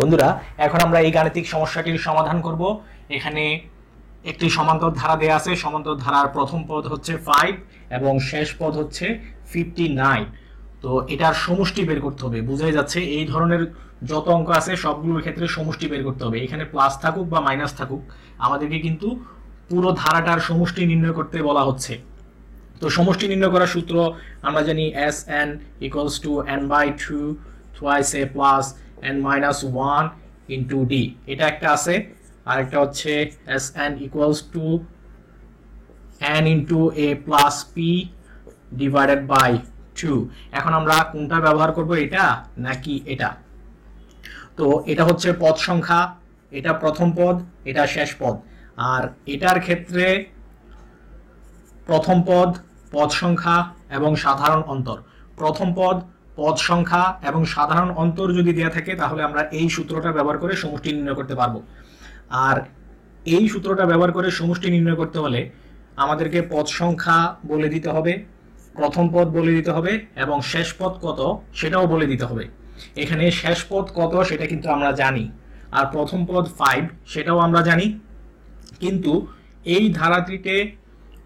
বন্ধুরা এখন আমরা এই গাণিতিক সমস্যাটির সমাধান করব এখানে একটি সমান্তর ধারা দেয়া আছে সমান্তর ধারার প্রথম পদ হচ্ছে ফাইভ এবং শেষ পদ হচ্ছে ফিফটি নাইন তো এটার সমষ্টি বের করতে হবে বোঝাই যাচ্ছে এই ধরনের যত অঙ্ক আছে সবগুলোর ক্ষেত্রে সমষ্টি বের করতে হবে এখানে প্লাস থাকুক বা মাইনাস থাকুক আমাদেরকে কিন্তু পুরো ধারাটার সমষ্টি নির্ণয় করতে বলা হচ্ছে তো সমষ্টি নির্ণয় করার সূত্র আমরা জানি S N equals to N by two twice A plus N minus one into D এটা একটা আছে আর একটা হচ্ছে S N equals to N into A plus P divided by two এখন আমরা কোনটা ব্যবহার করব এটা নাকি এটা তো এটা হচ্ছে পদ সংখ্যা এটা প্রথম পদ এটা শেষ পদ আর এটার ক্ষেত্রে প্রথম পদ পদ সংখ্যা এবং সাধারণ অন্তর প্রথম পদ পদ সংখ্যা এবং সাধারণ অন্তর যদি দেওয়া থাকে তাহলে আমরা এই সূত্রটা ব্যবহার করে সমষ্টি নির্ণয় করতে পারবো আর এই সূত্রটা ব্যবহার করে সমষ্টি নির্ণয় করতে হলে আমাদেরকে পদ সংখ্যা বলে দিতে হবে প্রথম পদ বলে দিতে হবে এবং শেষ পদ কত সেটাও বলে দিতে হবে এখানে শেষ পদ কত সেটা কিন্তু আমরা জানি আর প্রথম পদ ফাইভ সেটাও আমরা জানি কিন্তু এই ধারাটিতে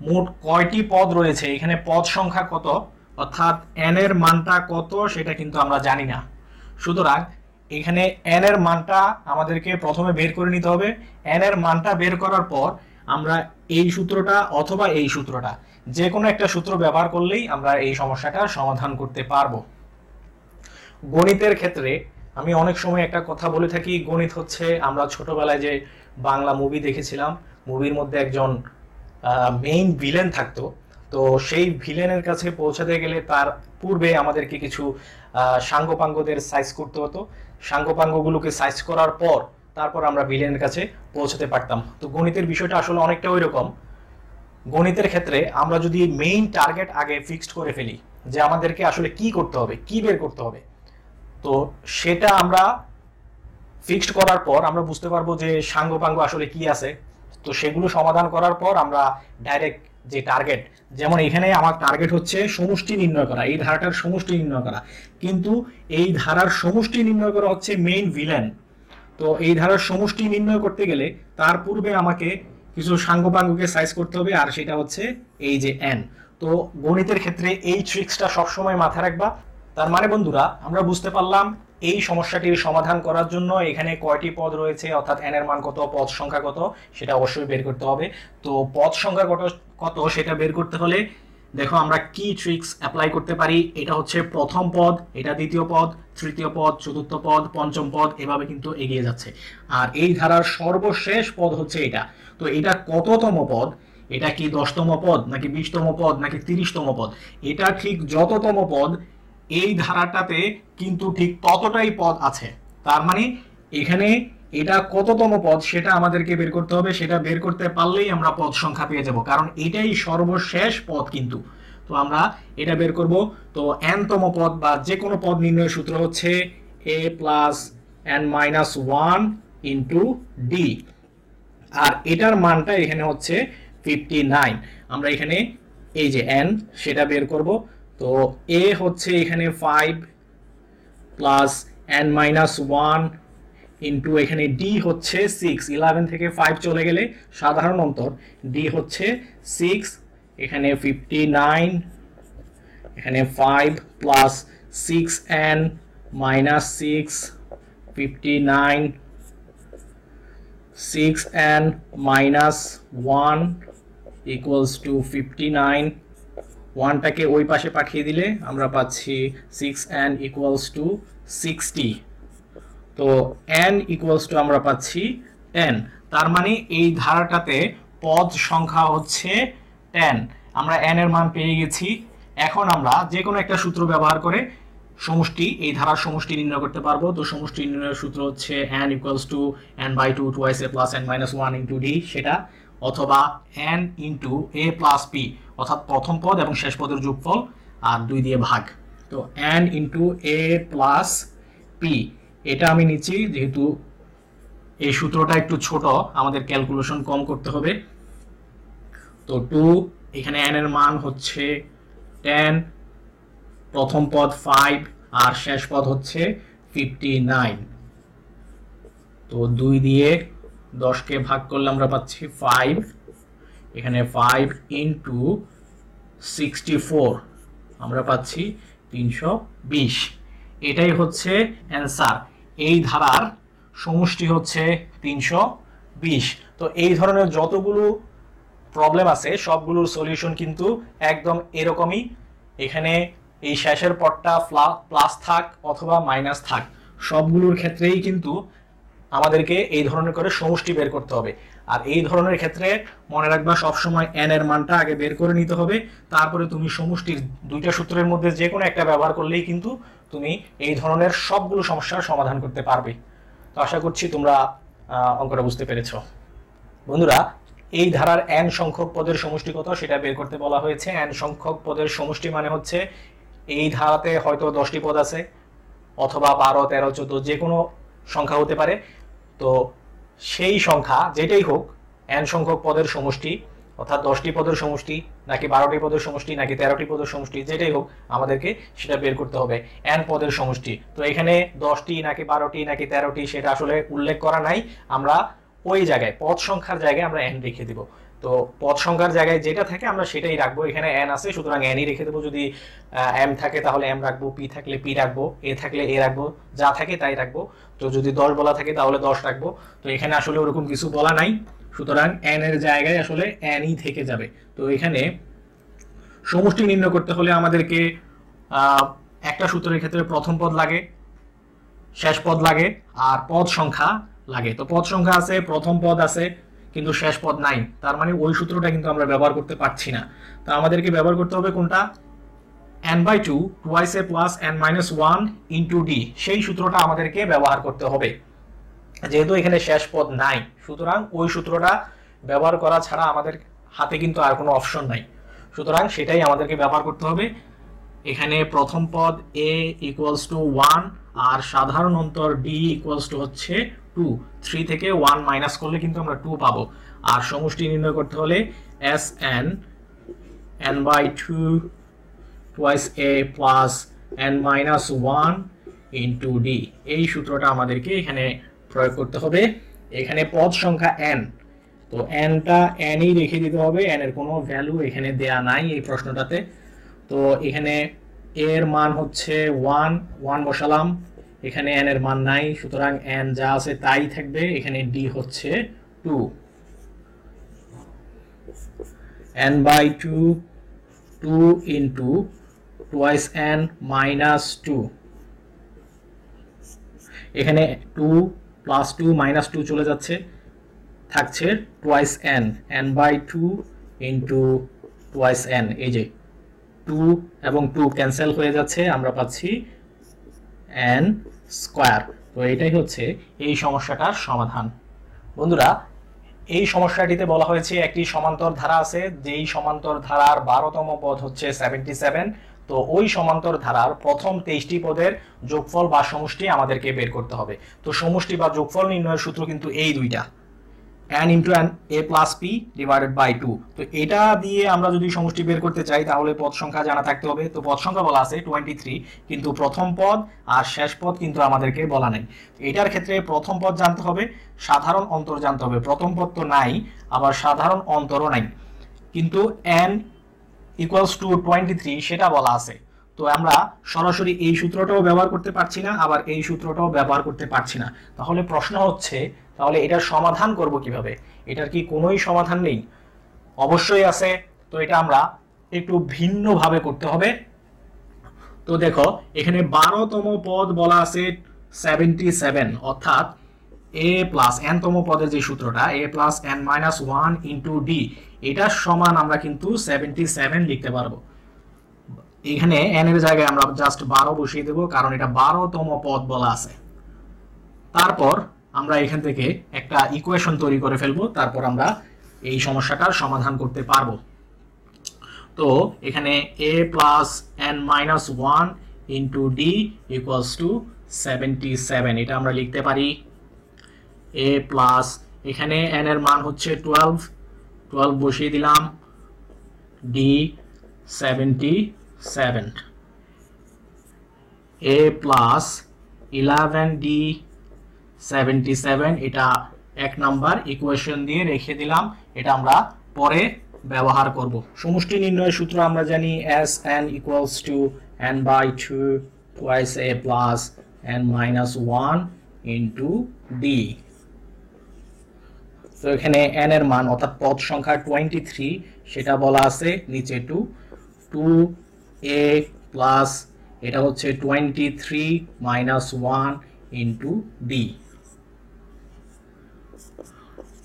মোট কয়টি পদ রয়েছে এখানে পদ সংখ্যা কত অর্থাৎ এন এর মানটা কত সেটা কিন্তু আমরা জানি না সুতরাং এখানে এন এর মানটা আমাদেরকে প্রথমে বের করে নিতে হবে এন এর মানটা বের করার পর আমরা এই সূত্রটা অথবা এই সূত্রটা যে কোনো একটা সূত্র ব্যবহার করলেই আমরা এই সমস্যাটা সমাধান করতে পারবো গণিতের ক্ষেত্রে আমি অনেক সময় একটা কথা বলে থাকি গণিত হচ্ছে আমরা ছোটবেলায় যে বাংলা মুভি দেখেছিলাম মুভির মধ্যে একজন মেইন ভিলেন থাকতো তো সেই ভিলেনের কাছে পৌঁছাতে গেলে তার পূর্বে আমাদেরকে কিছু সাঙ্গপাঙ্গদের সাইজ করতে হতো সাঙ্গপাঙ্গগুলোকে সাইজ করার পর তারপর আমরা ভিলেনের কাছে পৌঁছাতে পারতাম তো গণিতের বিষয়টা আসলে অনেকটা ওই রকম গণিতের ক্ষেত্রে আমরা যদি মেইন টার্গেট আগে ফিক্সড করে ফেলি যে আমাদেরকে আসলে কি করতে হবে কি বের করতে হবে তো সেটা আমরা ফিক্সড করার পর আমরা বুঝতে পারবো যে সাঙ্গপাঙ্গ আসলে কি আছে তো সেগুলো সমাধান করার পর আমরা ডাইরেক্ট যে টার্গেট যেমন এখানে আমার টার্গেট হচ্ছে সমষ্টি নির্ণয় করা এই ধারাটার সমষ্টি নির্ণয় করা কিন্তু এই ধারার সমষ্টি নির্ণয় করা হচ্ছে মেইন ভিলেন তো এই ধারার সমষ্টি নির্ণয় করতে গেলে তার পূর্বে আমাকে কিছু সাঙ্গপাঙ্গকে সাইজ করতে হবে আর সেটা হচ্ছে এই যে এন তো গণিতের ক্ষেত্রে এই ট্রিক্সটা সবসময় মাথায় রাখবা তার মানে বন্ধুরা আমরা বুঝতে পারলাম এই সমস্যাটির সমাধান করার জন্য এখানে কয়টি পদ রয়েছে অর্থাৎ এন এর মান কত পদ সংখ্যা কত সেটা অবশ্যই বের করতে হবে তো পদ সংখ্যা কত কত সেটা বের করতে হলে দেখো আমরা কি ট্রিক্স অ্যাপ্লাই করতে পারি এটা হচ্ছে প্রথম পদ এটা দ্বিতীয় পদ তৃতীয় পদ চতুর্থ পদ পঞ্চম পদ এভাবে কিন্তু এগিয়ে যাচ্ছে আর এই ধারার সর্বশেষ পদ হচ্ছে এটা তো এটা কততম পদ এটা কি দশতম পদ নাকি বিশতম পদ নাকি তিরিশতম পদ এটা ঠিক যততম পদ এই ধারাটাতে কিন্তু ঠিক ততটাই পদ আছে তার মানে এখানে এটা কততম পদ সেটা আমাদেরকে বের করতে হবে সেটা বের করতে পারলেই আমরা পদ সংখ্যা পেয়ে যাব কারণ এটাই সর্বশেষ পদ কিন্তু তো আমরা এটা বের করব তো এনতম পদ বা যে কোনো পদ নির্ণয়ের সূত্র হচ্ছে A plus N minus one into D আর এটার মানটা এখানে হচ্ছে ফিফটি নাইন আমরা এখানে এই যে এন সেটা বের করব তো এ হচ্ছে এখানে five plus N minus one into এখানে ডি হচ্ছে সিক্স ইলেভেন থেকে ফাইভ চলে গেলে সাধারণ অন্তর ডি হচ্ছে সিক্স এখানে ফিফটি নাইন এখানে five plus six N minus six fifty nine six N minus one equals to fifty nine ওয়ানটাকে ওই পাশে পাঠিয়ে দিলে আমরা পাচ্ছি six N equals to sixty তো অ্যান ইকুয়ালস টু আমরা পাচ্ছি এন তার মানে এই ধারাটাতে পদ সংখ্যা হচ্ছে টেন আমরা এন এর মান পেয়ে গেছি এখন আমরা যে কোনো একটা সূত্র ব্যবহার করে সমষ্টি এই ধারার সমষ্টি নির্ণয় করতে পারবো তো সমষ্টি নির্ণয়ের সূত্র হচ্ছে N equals to N by two twice A plus N minus one into D সেটা অথবা N into A plus P অর্থাৎ প্রথম পদ এবং শেষ পদের যোগফল আর দুই দিয়ে ভাগ তো N into A plus P এটা আমি নিচ্ছি যেহেতু এই সূত্রটা একটু ছোট আমাদের ক্যালকুলেশন কম করতে হবে তো টু এখানে এন এর মান হচ্ছে টেন প্রথম পদ ফাইভ আর শেষ পদ হচ্ছে ফিফটি নাইন তো দুই দিয়ে দশকে ভাগ করলে আমরা পাচ্ছি ফাইভ এখানে ফাইভ ইন্টু সিক্সটি ফোর আমরা পাচ্ছি তিনশো বিশ এটাই হচ্ছে অ্যান্সার এই ধারার সমষ্টি হচ্ছে তিনশো বিশ তো এই ধরনের যতগুলো প্রবলেম আছে সবগুলোর সলিউশন কিন্তু একদম এরকমই এখানে এই শেষের পটটা প্লাস থাক অথবা মাইনাস থাক সবগুলোর ক্ষেত্রেই কিন্তু আমাদেরকে এই ধরনের করে সমষ্টি বের করতে হবে আর এই ধরনের ক্ষেত্রে মনে রাখবা সবসময় এন এর মানটা আগে বের করে নিতে হবে তারপরে তুমি সমষ্টির দুইটা সূত্রের মধ্যে যে কোনো একটা ব্যবহার করলেই কিন্তু তুমি এই ধরনের সবগুলো সমস্যার সমাধান করতে পারবে তো আশা করছি তোমরা অঙ্কটা বুঝতে পেরেছ বন্ধুরা এই ধারার এন সংখ্যক পদের সমষ্টি কত সেটা বের করতে বলা হয়েছে এন সংখ্যক পদের সমষ্টি মানে হচ্ছে এই ধারাতে হয়তো দশটি পদ আছে অথবা বারো তেরো চোদ্দ যে কোনো সংখ্যা হতে পারে তো সেই সংখ্যা যেটাই হোক এন সংখ্যক পদের সমষ্টি অর্থাৎ দশটি পদের সমষ্টি নাকি বারোটি পদের সমষ্টি নাকি তেরোটি পদের সমষ্টি যেটাই হোক আমাদেরকে সেটা বের করতে হবে এন পদের সমষ্টি তো এখানে দশটি নাকি বারোটি নাকি তেরোটি সেটা আসলে উল্লেখ করা নাই আমরা ওই জায়গায় পদ সংখ্যার জায়গায় আমরা এন রেখে দিব তো পদ সংখ্যার জায়গায় যেটা থাকে আমরা সেটাই রাখবো এখানে এন আছে সুতরাং এনই রেখে দেবো যদি এম থাকে তাহলে এম রাখবো পি থাকলে পি রাখবো এ থাকলে এ রাখবো যা থাকে তাই রাখবো তো যদি দশ বলা থাকে তাহলে দশ রাখবো তো এখানে আসলে ওরকম কিছু বলা নাই সুতরাং এন এর জায়গায় আসলে এনই থেকে যাবে তো এখানে সমষ্টি নির্ণয় করতে হলে আমাদেরকে একটা সূত্রের ক্ষেত্রে প্রথম পদ লাগে শেষ পদ লাগে আর পদ সংখ্যা লাগে তো পদ সংখ্যা আছে প্রথম পদ আছে কিন্তু শেষ পদ নাই তার মানে ওই সূত্রটা কিন্তু আমরা ব্যবহার করতে পারছি না তা আমাদেরকে ব্যবহার করতে হবে কোনটা N by two twice A plus N minus one into D সেই সূত্রটা আমাদেরকে ব্যবহার করতে হবে যেহেতু এখানে শেষ পদ নাই সুতরাং ওই সূত্রটা ব্যবহার করা ছাড়া আমাদের হাতে কিন্তু আর কোনো অপশন নাই সুতরাং সেটাই আমাদেরকে ব্যবহার করতে হবে এখানে প্রথম পদ এ ইকুয়ালস টু ওয়ান আর সাধারণ অন্তর ডি ইকুয়ালস টু হচ্ছে টু থ্রি থেকে ওয়ান মাইনাস করলে কিন্তু আমরা টু পাবো আর সমষ্টি নির্ণয় করতে হলে S N N by two twice a plus n minus 1 into D এই সূত্রটা আমাদেরকে এখানে প্রয়োগ করতে হবে এখানে পদ সংখ্যা এন তো এনটা এনই রেখে দিতে হবে এন এর কোনো ভ্যালু এখানে দেয়া নাই এই প্রশ্নটাতে তো এখানে এর মান হচ্ছে ওয়ান ওয়ান বসালাম এখানে এন এর মান নাই সুতরাং এন যা আছে তাই থাকবে এখানে ডি হচ্ছে 2 n by two 2 into twice N minus two এখানে two plus two minus two চলে যাচ্ছে থাকছে twice N N by two into twice N এই যে টু এবং টু ক্যান্সেল হয়ে যাচ্ছে আমরা পাচ্ছি এন স্কোয়ার তো এটাই হচ্ছে এই সমস্যাটার সমাধান বন্ধুরা এই সমস্যাটিতে বলা হয়েছে একটি সমান্তর ধারা আছে যেই সমান্তর ধারার বারোতম পদ হচ্ছে সেভেন্টি সেভেন তো ওই সমান্তর ধারার প্রথম তেইশটি পদের যোগফল বা সমষ্টি আমাদেরকে বের করতে হবে তো সমষ্টি বা যোগফল নির্ণয়ের সূত্র কিন্তু এই দুইটা n into N A plus P divided by two তো এটা দিয়ে আমরা যদি সমষ্টি বের করতে চাই তাহলে পদ সংখ্যা জানা থাকতে হবে তো পদ সংখ্যা বলা আছে টোয়েন্টি থ্রি কিন্তু প্রথম পদ আর শেষ পদ কিন্তু আমাদেরকে বলা নেই এটার ক্ষেত্রে প্রথম পদ জানতে হবে সাধারণ অন্তর জানতে হবে প্রথম পদ তো নাই আবার সাধারণ অন্তরও নাই কিন্তু N equals to twenty three সেটা বলা আছে তো আমরা সরাসরি এই সূত্রটাও ব্যবহার করতে পারছি না আবার এই সূত্রটাও ব্যবহার করতে পারছি না তাহলে প্রশ্ন হচ্ছে তাহলে এটার সমাধান করব কিভাবে এটার কি কোনোই সমাধান নেই অবশ্যই আছে তো এটা আমরা একটু ভিন্নভাবে করতে হবে তো দেখো এখানে বারোতম পদ বলা আছে সেভেন্টি সেভেন অর্থাৎ এ প্লাস এন তম পদের যে সূত্রটা A plus N minus one into D এটার সমান আমরা কিন্তু সেভেন্টি সেভেন লিখতে পারবো এখানে এন এর জায়গায় আমরা জাস্ট বারো বসিয়ে দেবো কারণ এটা বারোতম পদ বলা আছে তারপর আমরা এখান থেকে একটা ইকুয়েশন তৈরি করে ফেলবো তারপর আমরা এই সমস্যাটার সমাধান করতে পারবো তো এখানে A plus N minus one into D equals to seventy seven এটা আমরা লিখতে পারি এ প্লাস এখানে এন এর মান হচ্ছে টুয়েলভ টুয়েলভ বসিয়ে দিলাম D seventy seven A plus eleven D seventy seven এটা এক নাম্বার ইকুয়েশন দিয়ে রেখে দিলাম এটা আমরা পরে ব্যবহার করব সমষ্টি নির্ণয়ের সূত্র আমরা জানি S N equals to N by two twice A plus N minus one into D তো এখানে এন এর মান অর্থাৎ পদ সংখ্যা টোয়েন্টি থ্রি সেটা বলা আছে নিচে টু টু এ প্লাস এটা হচ্ছে twenty three minus one into D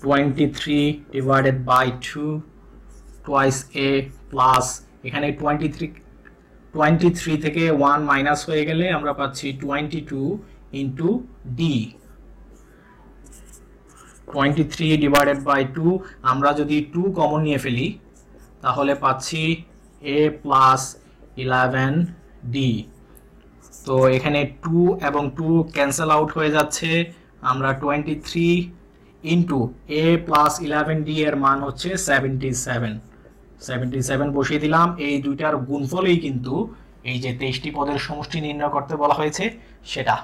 twenty three divided by two twice A plus এখানে টোয়েন্টি থ্রি টোয়েন্টি থ্রি থেকে ওয়ান মাইনাস হয়ে গেলে আমরা পাচ্ছি twenty two into D twenty three divided by two আমরা যদি টু কমন নিয়ে ফেলি তাহলে পাচ্ছি এ প্লাস ইলেভেন ডি তো এখানে টু এবং টু ক্যান্সেল আউট হয়ে যাচ্ছে আমরা twenty three into A plus eleven D এর মান হচ্ছে সেভেন্টি সেভেন সেভেন্টি সেভেন বসিয়ে দিলাম এই দুইটার গুণফলেই কিন্তু এই যে তেইশটি পদের সমষ্টি নির্ণয় করতে বলা হয়েছে সেটা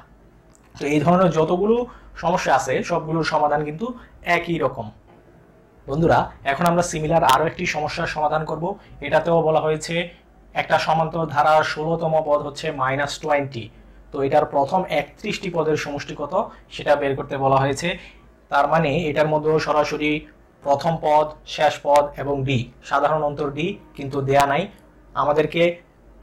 তো এই ধরনের যতগুলো সমস্যা আছে সবগুলোর সমাধান কিন্তু একই রকম বন্ধুরা এখন আমরা সিমিলার আরও একটি সমস্যার সমাধান করব এটাতেও বলা হয়েছে একটা সমান্তর ধারার ষোলোতম পদ হচ্ছে মাইনাস টোয়েন্টি তো এটার প্রথম একত্রিশটি পদের সমষ্টি কত সেটা বের করতে বলা হয়েছে তার মানে এটার মধ্যে সরাসরি প্রথম পদ শেষ পদ এবং ডি সাধারণ অন্তর ডি কিন্তু দেয়া নাই আমাদেরকে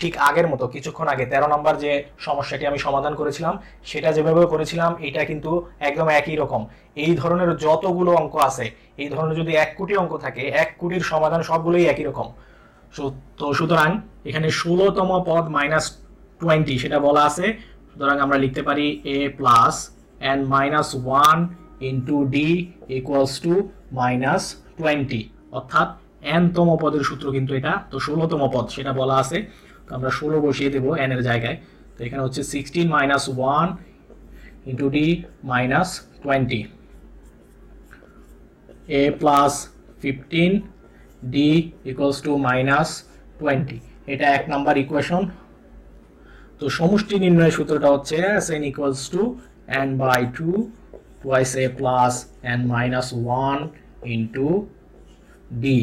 ঠিক আগের মতো কিছুক্ষণ আগে তেরো নম্বর যে সমস্যাটি আমি সমাধান করেছিলাম সেটা যেভাবে করেছিলাম এটা কিন্তু একদম একই রকম এই ধরনের যতগুলো অঙ্ক আছে এই ধরনের যদি এক কোটি অঙ্ক থাকে এক কোটির সমাধান সবগুলোই একই রকম তো সুতরাং এখানে ষোলোতম পদ মাইনাস টোয়েন্টি সেটা বলা আছে সুতরাং আমরা লিখতে পারি A plus and minus one into D equals to minus twenty অর্থাৎ এনতম পদের সূত্র কিন্তু এটা তো ষোলোতম পদ সেটা বলা আছে তো আমরা ষোলো বসিয়ে দেবো এন এর জায়গায় তো এখানে হচ্ছে sixteen minus one into D minus twenty A plus fifteen D equals to minus twenty এটা এক নাম্বার ইকুয়েশন তো সমষ্টি নির্ণয়ের সূত্রটা হচ্ছে S N equals to N by two twice A plus N minus one into D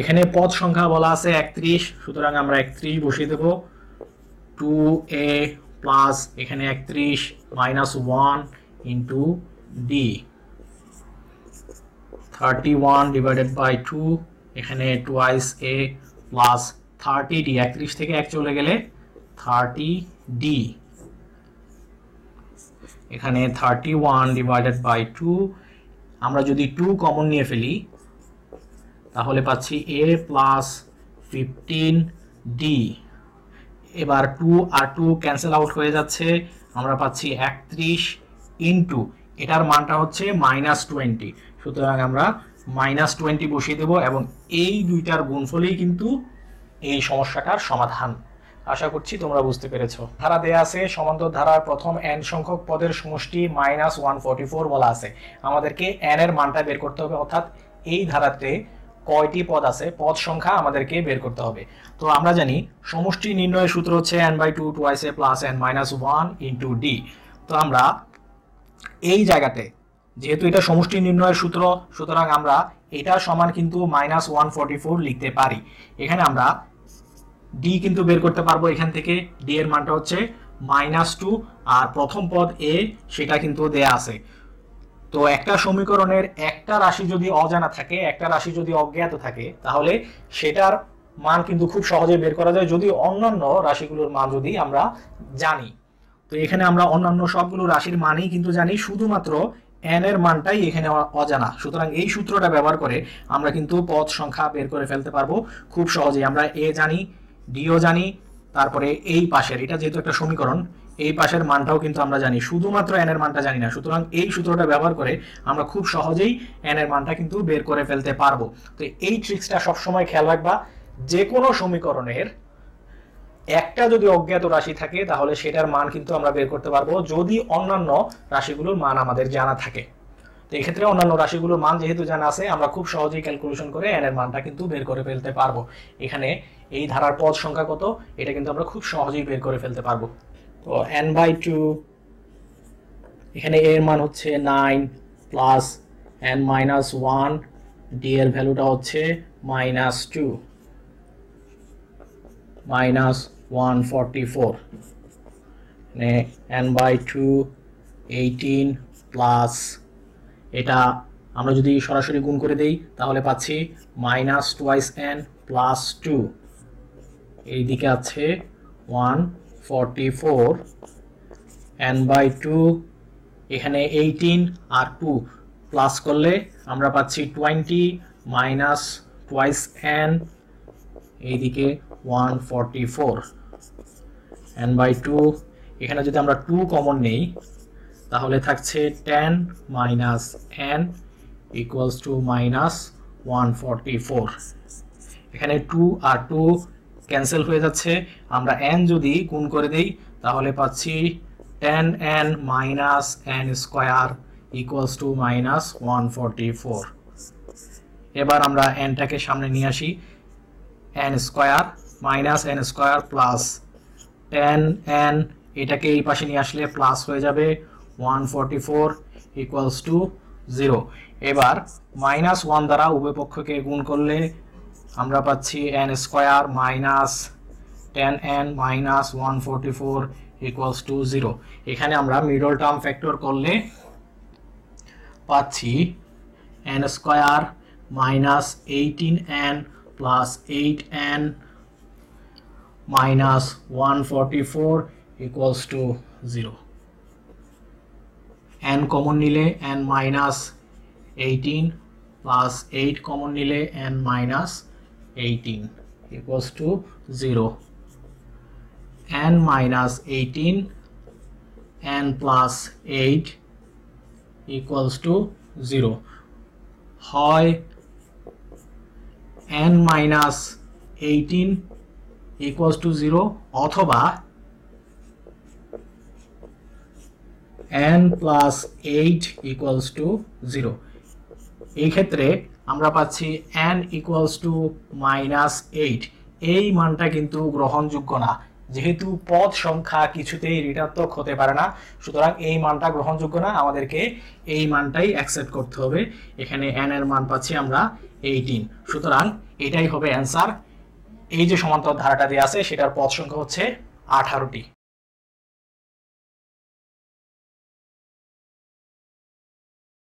এখানে পদ সংখ্যা বলা আছে একত্রিশ সুতরাং আমরা একত্রিশ বসিয়ে দেব টু এ প্লাস এখানে একত্রিশ minus one into D thirty one divided by two এখানে twice A plus thirty D একত্রিশ থেকে এক চলে গেলে থার্টি ডি এখানে thirty one divided by two আমরা যদি টু কমন নিয়ে ফেলি তাহলে পাচ্ছি এ প্লাস ফিফটিন ডি এবার টু আর টু ক্যান্সেল আউট হয়ে যাচ্ছে আমরা পাচ্ছি একত্রিশ ইন্টু এটার মানটা হচ্ছে মাইনাস টোয়েন্টি সুতরাং আমরা মাইনাস টোয়েন্টি বসিয়ে দেবো এবং এই দুইটার গুণফলেই কিন্তু এই সমস্যাটার সমাধান আশা করছি তোমরা বুঝতে পেরেছ ধারা দেয়া আছে সমান্তর ধারার প্রথম এন সংখ্যক পদের সমষ্টি মাইনাস ওয়ান ফোরটি ফোর বলা আছে আমাদেরকে এন এর মানটা বের করতে হবে অর্থাৎ এই ধারাতে কয়টি পদ আছে পদ সংখ্যা আমাদেরকে বের করতে হবে তো আমরা জানি সমষ্টি নির্ণয়ের সূত্র হচ্ছে N by two twice A plus N minus one into D তো আমরা এই জায়গাতে যেহেতু এটা সমষ্টি নির্ণয়ের সূত্র সুতরাং আমরা এটা সমান কিন্তু মাইনাস ওয়ান ফোরটি ফোর লিখতে পারি এখানে আমরা ডি কিন্তু বের করতে পারবো এখান থেকে ডি এর মানটা হচ্ছে মাইনাস টু আর প্রথম পদ এ সেটা কিন্তু দেয়া আছে তো একটা সমীকরণের একটা রাশি যদি অজানা থাকে একটা রাশি যদি অজ্ঞাত থাকে তাহলে সেটার মান কিন্তু খুব সহজে বের করা যায় যদি অন্যান্য রাশিগুলোর মান যদি আমরা জানি তো এখানে আমরা অন্যান্য সবগুলো রাশির মানই কিন্তু জানি শুধুমাত্র এন এর মানটাই এখানে অজানা সুতরাং এই সূত্রটা ব্যবহার করে আমরা কিন্তু পদ সংখ্যা বের করে ফেলতে পারবো খুব সহজেই আমরা এ জানি ডিও জানি তারপরে এই পাশের এটা যেহেতু একটা সমীকরণ এই পাশের মানটাও কিন্তু আমরা জানি শুধুমাত্র এন এর মানটা জানি না সুতরাং এই সূত্রটা ব্যবহার করে আমরা খুব সহজেই এন এর মানটা কিন্তু বের করে ফেলতে পারবো তো এই ট্রিক্সটা সবসময় খেয়াল রাখবা যে কোনো সমীকরণের একটা যদি অজ্ঞাত রাশি থাকে তাহলে সেটার মান কিন্তু আমরা বের করতে পারবো যদি অন্যান্য রাশিগুলোর মান আমাদের জানা থাকে তো এক্ষেত্রে অন্যান্য রাশিগুলোর মান যেহেতু জানা আছে আমরা খুব সহজেই ক্যালকুলেশন করে এন এর মানটা কিন্তু বের করে ফেলতে পারবো এখানে এই ধারার পদ সংখ্যা কত এটা কিন্তু আমরা খুব সহজেই বের করে ফেলতে পারবো তো এন বাই টু এখানে এর মান হচ্ছে nine plus N minus one D এর ভ্যালুটা হচ্ছে minus two minus one forty four মানে N by two eighteen plus এটা আমরা যদি সরাসরি গুণ করে দেই তাহলে পাচ্ছি minus twice N plus two এইদিকে আছে one forty and by two এখানে এইটিন আর টু প্লাস করলে আমরা পাচ্ছি টোয়েন্টি মাইনাস টুয়াইস এন এইদিকে one forty four N by two এখানে যদি আমরা টু কমন নেই তাহলে থাকছে ten minus N equals to minus one forty four এখানে টু আর টু ক্যান্সেল হয়ে যাচ্ছে আমরা এন যদি গুণ করে দেই তাহলে পাচ্ছি N N minus N square equals to minus one forty four এবার আমরা এনটাকে সামনে নিয়ে আসি N square minus N square plus ten N এটাকে এই পাশে নিয়ে আসলে প্লাস হয়ে যাবে one forty four equals to zero এবার মাইনাস ওয়ান দ্বারা উভয় পক্ষকে গুণ করলে আমরা পাচ্ছি N square minus ten N minus one forty four equals to zero এখানে আমরা মিডল টার্ম ফ্যাক্টর করলে পাচ্ছি N square minus eighteen N plus eight N minus one forty four equals to zero N common নিলে N minus eighteen plus eight common নিলে N minus 18 equals to 0 n minus 18 n plus 8 equals to 0 হয় n minus 18 equals to 0 othoba n plus 8 equals to 0 এই ক্ষেত্রে আমরা পাচ্ছি N equals to minus eight এই মানটা কিন্তু গ্রহণযোগ্য না যেহেতু পদ সংখ্যা কিছুতেই ঋণাত্মক হতে পারে না সুতরাং এই মানটা গ্রহণযোগ্য না আমাদেরকে এই মানটাই অ্যাকসেপ্ট করতে হবে এখানে এন এর মান পাচ্ছি আমরা এইটিন সুতরাং এটাই হবে অ্যান্সার এই যে সমান্তর ধারাটা দিয়ে আছে সেটার পদ সংখ্যা হচ্ছে আঠারোটি